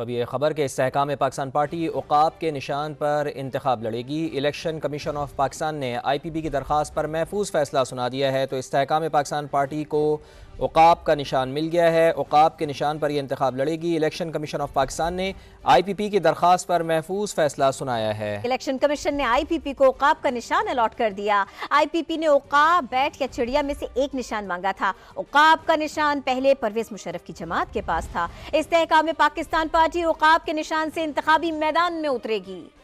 तो अब ये खबर के इसकाम पाकिस्तान पार्टी उकाब के निशान पर इंतब लड़ेगी इलेक्शन कमीशन ऑफ पाकिस्तान ने आई पी बी की दरख्वास्त पर महफूज फैसला सुना दिया है तो इसकाम पाकिस्तान पार्टी को उकाब का निशान मिल गया है उकाब के निशान पर यह इंतब लड़ेगी इलेक्शन कमीशन ऑफ पाकिस्तान ने आई पी पी की दरखास्त पर महफूज फैसला सुनाया है इलेक्शन कमीशन ने आई पी पी को उकाब का निशान अलॉट कर दिया आई पी पी ने उकाब बैठ या चिड़िया में से एक निशान मांगा था उकाब का निशान पहले परवेज मुशरफ की जमात के पास था इस तहकाम में पाकिस्तान पार्टी उकाब के निशान से इंतबी मैदान में उतरेगी